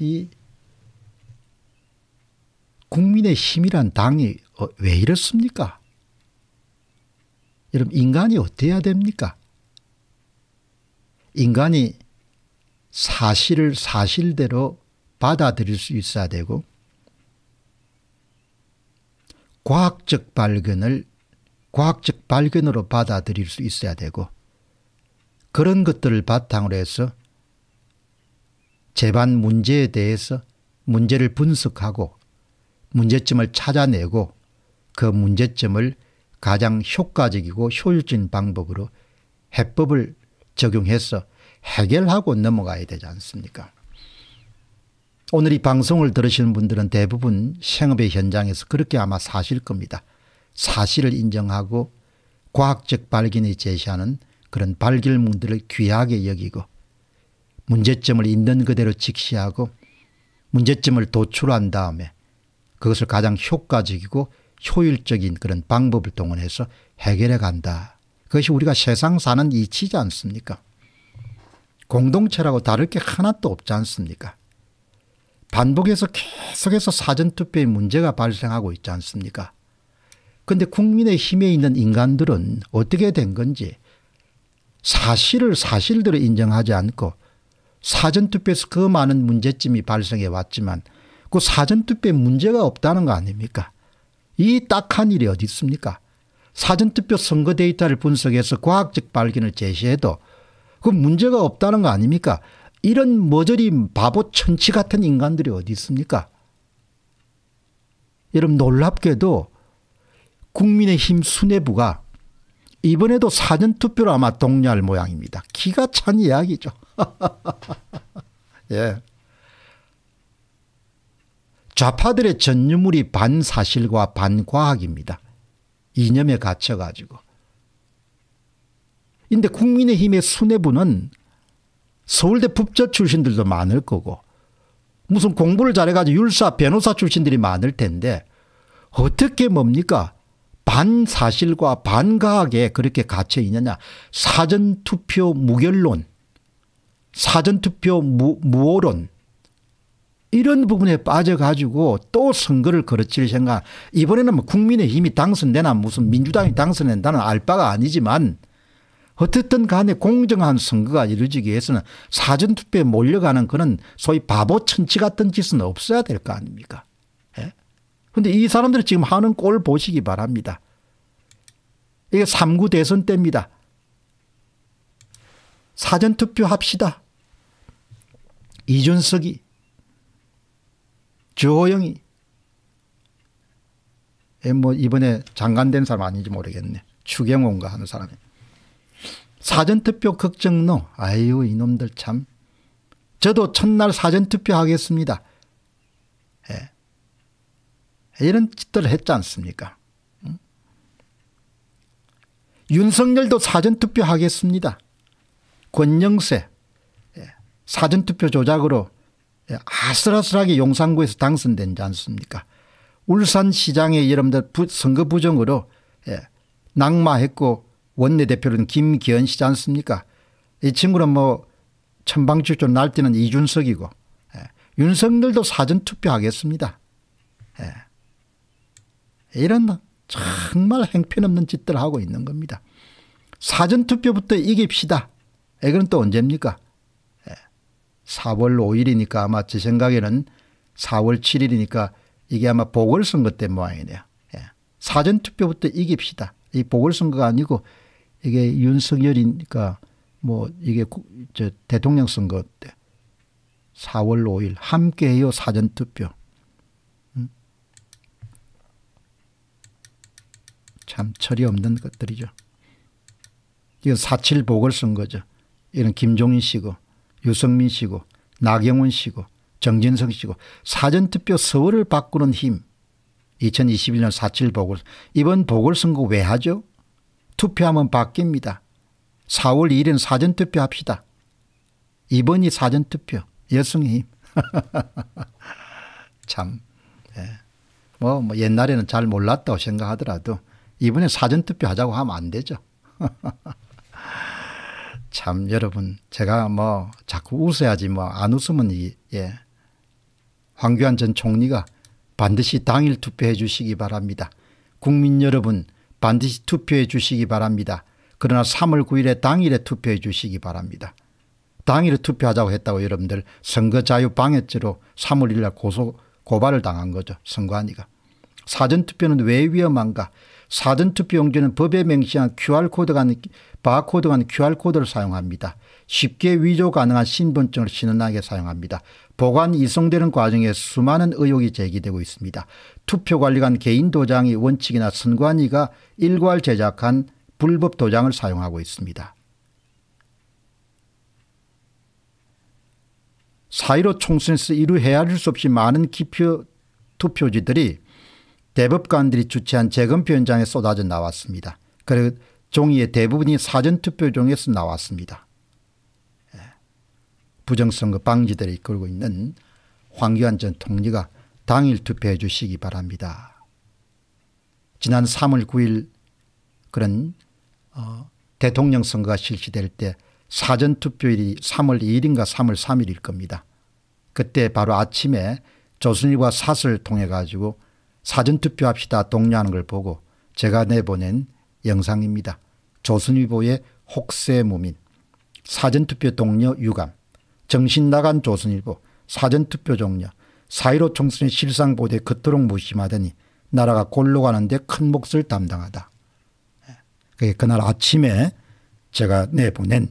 이 국민의 힘이란 당이 어, 왜 이렇습니까? 여러분 인간이 어때야 됩니까? 인간이 사실을 사실대로 받아들일 수 있어야 되고 과학적 발견을 과학적 발견으로 받아들일 수 있어야 되고 그런 것들을 바탕으로 해서 재반 문제에 대해서 문제를 분석하고 문제점을 찾아내고 그 문제점을 가장 효과적이고 효율적인 방법으로 해법을 적용해서 해결하고 넘어가야 되지 않습니까 오늘 이 방송을 들으시는 분들은 대부분 생업의 현장에서 그렇게 아마 사실 겁니다. 사실을 인정하고 과학적 발견이 제시하는 그런 발견문들을 귀하게 여기고 문제점을 있는 그대로 직시하고 문제점을 도출한 다음에 그것을 가장 효과적이고 효율적인 그런 방법을 동원해서 해결해 간다. 그것이 우리가 세상 사는 이치지 않습니까? 공동체라고 다를 게 하나도 없지 않습니까? 반복해서 계속해서 사전투표에 문제가 발생하고 있지 않습니까? 근데 국민의 힘에 있는 인간들은 어떻게 된 건지 사실을 사실대로 인정하지 않고 사전투표에서 그 많은 문제점이 발생해 왔지만 그 사전투표에 문제가 없다는 거 아닙니까? 이 딱한 일이 어디 있습니까? 사전투표 선거 데이터를 분석해서 과학적 발견을 제시해도 그 문제가 없다는 거 아닙니까? 이런 머저리 바보 천치 같은 인간들이 어디 있습니까? 여러분 놀랍게도 국민의힘 수뇌부가 이번에도 사전투표로 아마 동의할 모양입니다. 기가 찬 이야기죠. 예. 좌파들의 전유물이 반사실과 반과학입니다. 이념에 갇혀가지고. 근데 국민의힘의 수뇌부는 서울대 법조 출신들도 많을 거고 무슨 공부를 잘해가지고 율사 변호사 출신들이 많을 텐데 어떻게 뭡니까 반사실과 반과학에 그렇게 갇혀 있느냐 사전투표 무결론 사전투표 무, 무호론 이런 부분에 빠져가지고 또 선거를 거르칠 생각 이번에는 뭐 국민의힘이 당선되나 무슨 민주당이 당선된다는 알바가 아니지만 어쨌든 간에 공정한 선거가 이루어지기 위해서는 사전투표에 몰려가는 그런 소위 바보 천치 같은 짓은 없어야 될 거 아닙니까 그런데 예? 이 사람들이 지금 하는 꼴 보시기 바랍니다. 이게 3구 대선 때입니다. 사전투표 합시다. 이준석이, 조호영이뭐 예, 이번에 장관된 사람 아닌지 모르겠네. 추경호가 하는 사람이. 사전투표 걱정노. 아유 이놈들 참. 저도 첫날 사전투표 하겠습니다. 예. 이런 짓들을 했지 않습니까? 응? 윤석열도 사전투표 하겠습니다. 권영세 사전투표 조작으로 아슬아슬하게 용산구에서 당선된 지 않습니까 울산시장의 여러분들 선거 부정으로 예, 낙마했고 원내대표는 김기현 씨지 않습니까 이 친구는 뭐천방출조 날뛰는 이준석이고 예, 윤석열도 사전투표하겠습니다. 예, 이런 정말 행편없는 짓들 하고 있는 겁니다. 사전투표부터 이깁시다. 이건 예, 또 언제입니까 4월 5일이니까 아마 제 생각에는 4월 7일이니까 이게 아마 보궐선거 때 모양이네요. 예. 사전투표부터 이깁시다. 이 보궐선거가 아니고 이게 윤석열이니까 뭐 이게 저 대통령 선거 때 4월 5일 함께해요 사전투표. 음? 참 철이 없는 것들이죠. 이건 4.7 보궐선거죠. 이런 김종인 씨고. 유승민 씨고 나경원 씨고 정진성 씨고 사전투표 서울을 바꾸는 힘 2021년 4.7 보궐 이번 보궐선거 왜 하죠? 투표하면 바뀝니다. 4월 1일은 사전투표 합시다. 이번이 사전투표 여성의 힘. 참. 예. 뭐, 뭐 옛날에는 잘 몰랐다고 생각하더라도 이번에 사전투표 하자고 하면 안 되죠. 참 여러분 제가 뭐 자꾸 웃어야지 뭐 안 웃으면 이, 예. 황교안 전 총리가 반드시 당일 투표해 주시기 바랍니다. 국민 여러분 반드시 투표해 주시기 바랍니다. 그러나 3월 9일에 당일에 투표해 주시기 바랍니다. 당일에 투표하자고 했다고 여러분들 선거자유방해죄로 3월 1일 고소 고발을 당한 거죠. 선관위가. 사전투표는 왜 위험한가 사전 투표용지는 법에 명시한 QR코드 간 바코드 간 QR코드를 사용합니다. 쉽게 위조 가능한 신분증을 신원하게 사용합니다. 보관 이송되는 과정에 수많은 의혹이 제기되고 있습니다. 투표관리관 개인 도장이 원칙이나 선관위가 일괄 제작한 불법 도장을 사용하고 있습니다. 사1로 총선에서 이루 헤아릴 수 없이 많은 기표 투표지들이 대법관들이 주최한 재검표 현장에 쏟아져 나왔습니다. 그리고 종이의 대부분이 사전투표 종에서 나왔습니다. 예. 부정선거 방지대를 이끌고 있는 황교안 전 총리가 당일 투표해 주시기 바랍니다. 지난 3월 9일 그런 어, 대통령 선거가 실시될 때 사전투표일이 3월 2일인가 3월 3일일 겁니다. 그때 바로 아침에 조순일과 사설 통해 가지고 사전투표합시다 동료하는걸 보고 제가 내보낸 영상입니다. 조선일보의 혹세무민 사전투표 독려 유감 정신나간 조선일보 사전투표 종려 4.15 총선의 실상보도에 그토록 무심하더니 나라가 골로 가는데 큰 몫을 담당하다. 예, 그게 그날 아침에 제가 내보낸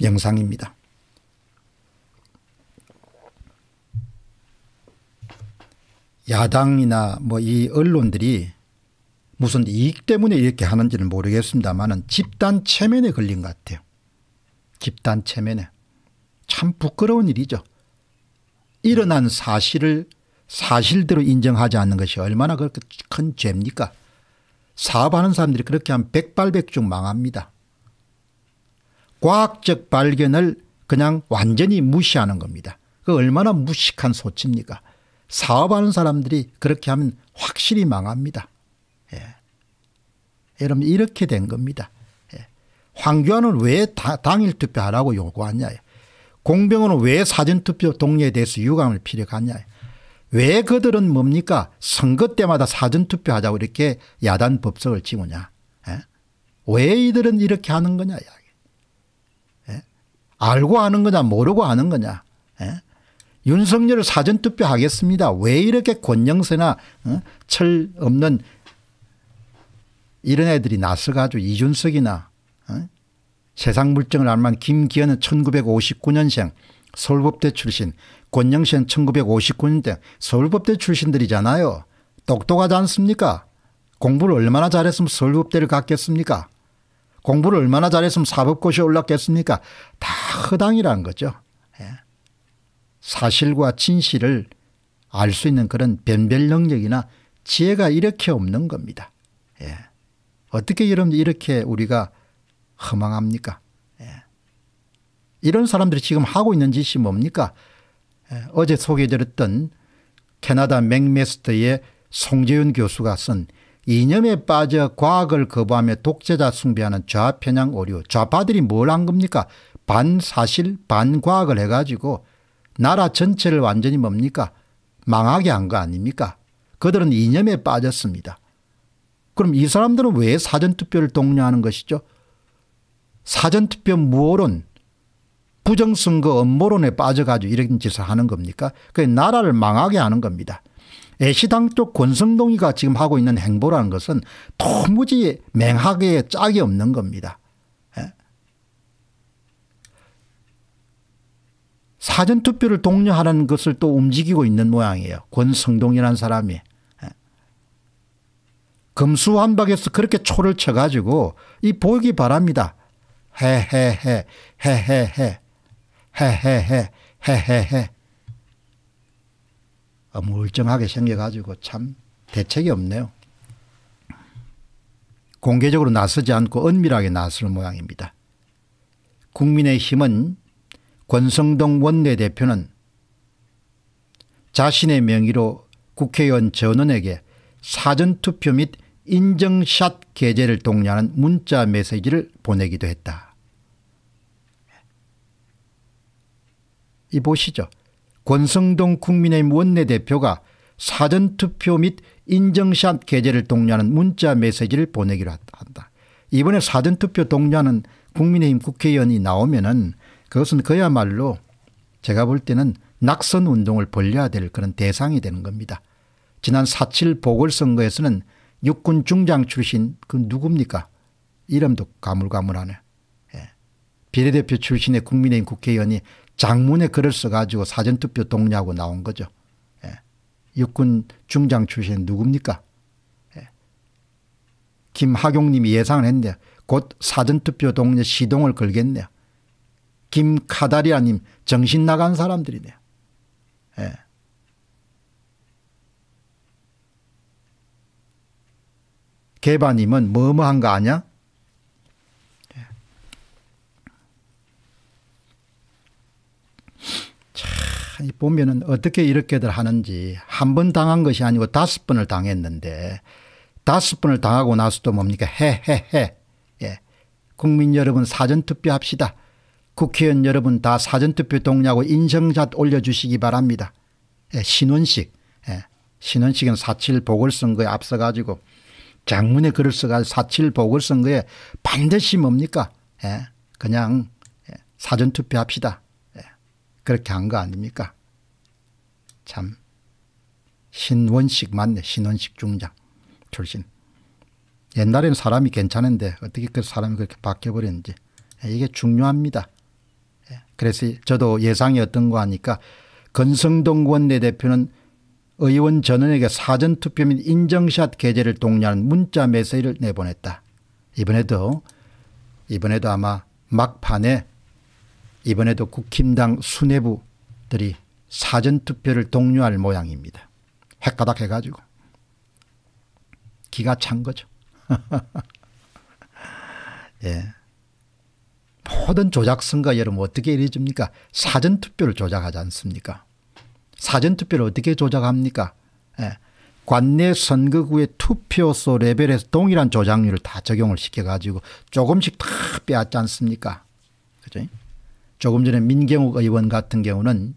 영상입니다. 야당이나 뭐 이 언론들이 무슨 이익 때문에 이렇게 하는지는 모르겠습니다만은 집단 체면에 걸린 것 같아요. 집단 체면에. 참 부끄러운 일이죠. 일어난 사실을 사실대로 인정하지 않는 것이 얼마나 그렇게 큰 죄입니까? 사업하는 사람들이 그렇게 하면 백발백중 망합니다. 과학적 발견을 그냥 완전히 무시하는 겁니다. 그 얼마나 무식한 소치입니까? 사업하는 사람들이 그렇게 하면 확실히 망합니다. 예. 예. 여러분 이렇게 된 겁니다. 예. 황교안은 왜 다, 당일 투표하라고 요구하냐. 예. 공병호는 왜 사전투표 동료에 대해서 유감을 피력하냐. 예. 왜 그들은 뭡니까 선거 때마다 사전투표하자고 이렇게 야단 법석을 지우냐. 예? 왜 이들은 이렇게 하는 거냐. 알고 하는 거냐 모르고 하는 거냐. 윤석열을 사전 투표하겠습니다. 왜 이렇게 권영세나 어, 철 없는 이런 애들이 나서가지고 이준석이나 어, 세상 물정을 알만 김기현은 1959년생 서울법대 출신 권영세는 1959년생 서울법대 출신들이잖아요. 똑똑하지 않습니까 공부를 얼마나 잘했으면 서울법대를 갔겠습니까 공부를 얼마나 잘했으면 사법고시에 올랐겠습니까 다 허당이라는 거죠. 예. 사실과 진실을 알 수 있는 그런 변별 능력이나 지혜가 이렇게 없는 겁니다. 예. 어떻게 여러분 이렇게 우리가 허망합니까? 예. 이런 사람들이 지금 하고 있는 짓이 뭡니까? 예. 어제 소개드렸던 캐나다 맥메스터의 송재윤 교수가 쓴 이념에 빠져 과학을 거부하며 독재자 숭배하는 좌편향 오류 좌파들이 뭘 한 겁니까? 반사실 반과학을 해가지고 나라 전체를 완전히 뭡니까? 망하게 한 거 아닙니까? 그들은 이념에 빠졌습니다. 그럼 이 사람들은 왜 사전투표를 독려하는 것이죠? 사전투표 무호론, 부정선거 음모론에 빠져가지고 이런 짓을 하는 겁니까? 그게 나라를 망하게 하는 겁니다. 애시당 쪽 권성동이가 지금 하고 있는 행보라는 것은 도무지 맹하게 짝이 없는 겁니다. 사전투표를 독려하는 것을 또 움직이고 있는 모양이에요. 권성동이라는 사람이. 예. 금수한박에서 그렇게 초를 쳐가지고 이 보기 바랍니다. 헤헤헤 헤헤헤 헤헤헤 헤헤헤 물쩡하게 생겨가지고 참 대책이 없네요. 공개적으로 나서지 않고 은밀하게 나설 모양입니다. 국민의힘은 권성동 원내대표는 자신의 명의로 국회의원 전원에게 사전투표 및 인증샷 게재를 독려하는 문자 메시지를 보내기도 했다. 이 보시죠. 권성동 국민의힘 원내대표가 사전투표 및 인증샷 게재를 독려하는 문자 메시지를 보내기로 한다. 이번에 사전투표 독려하는 국민의힘 국회의원이 나오면 은 그것은 그야말로 제가 볼 때는 낙선 운동을 벌려야 될 그런 대상이 되는 겁니다. 지난 4.7 보궐선거에서는 육군 중장 출신 그 누굽니까? 이름도 가물가물하네. 예. 비례대표 출신의 국민의힘 국회의원이 장문의 글을 써가지고 사전투표 동의하고 나온 거죠. 예. 육군 중장 출신 누굽니까? 예. 김학용님이 예상을 했는데 곧 사전투표 동의 시동을 걸겠네요. 김카다리아님 정신 나간 사람들이네요. 예. 개바님은 뭐뭐한 거 아냐? 예. 참 보면은 어떻게 이렇게들 하는지 한 번 당한 것이 아니고 다섯 번을 당했는데 다섯 번을 당하고 나서도 뭡니까? 헤헤헤. 예. 국민 여러분 사전투표합시다. 국회의원 여러분 다 사전투표 동의하고 인성샷 올려주시기 바랍니다. 예, 신원식 예, 신원식은 4.7 보궐선거에 앞서가지고 장문의 글을 써가지고 4.7 보궐선거에 반드시 뭡니까 예, 그냥 예, 사전투표합시다. 예, 그렇게 한 거 아닙니까 참 신원식 맞네 신원식 중장 출신 옛날에는 사람이 괜찮은데 어떻게 그 사람이 그렇게 바뀌어버렸는지 예, 이게 중요합니다. 예. 그래서 저도 예상이었던 거 하니까 건성동 원내대표는 의원 전원에게 사전투표 및 인증샷 게재를 독려하는 문자 메시지를 내보냈다. 이번에도 이번에도 아마 막판에 이번에도 국힘당 수뇌부들이 사전투표를 독려할 모양입니다. 헷가닥 해가지고. 기가 찬 거죠. 예. 모든 조작선거 여러분 어떻게 이루어집니까? 사전투표를 조작하지 않습니까? 사전투표를 어떻게 조작합니까? 예. 관내 선거구의 투표소 레벨에서 동일한 조작률을 다 적용을 시켜가지고 조금씩 다 빼앗지 않습니까? 그죠? 조금 전에 민경욱 의원 같은 경우는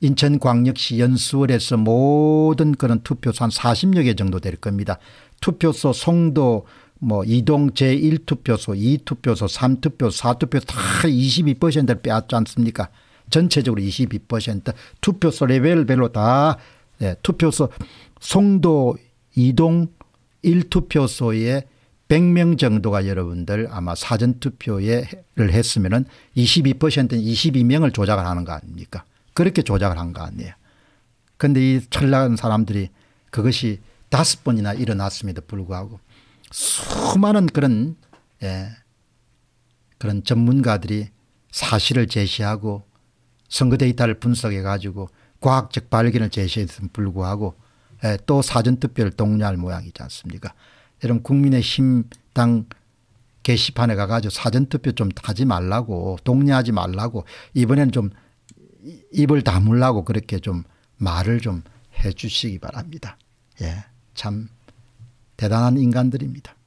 인천광역시 연수원에서 모든 그런 투표소 한 40여 개 정도 될 겁니다. 투표소 송도 뭐 이동 제1투표소, 2투표소, 3투표, 4투표 다 22%를 빼앗지 않습니까? 전체적으로 22% 투표소 레벨별로 다 네, 투표소 송도 이동 1투표소에 100명 정도가 여러분들 아마 사전투표를 했으면 은22% 22명을 조작을 하는 거 아닙니까? 그렇게 조작을 한 거 아니에요. 그런데 이 철나간 사람들이 그것이 다섯 번이나 일어났음에도 불구하고 수많은 그런 예, 그런 전문가들이 사실을 제시하고 선거 데이터를 분석해 가지고 과학적 발견을 제시했음 불구하고 예, 또 사전투표를 독려할 모양이지 않습니까 여러분 국민의힘당 게시판에 가가지고 사전투표 좀 하지 말라고 독려하지 말라고 이번에는 좀 입을 다물라고 그렇게 좀 말을 좀 해 주시기 바랍니다. 예, 참 대단한 인간들입니다.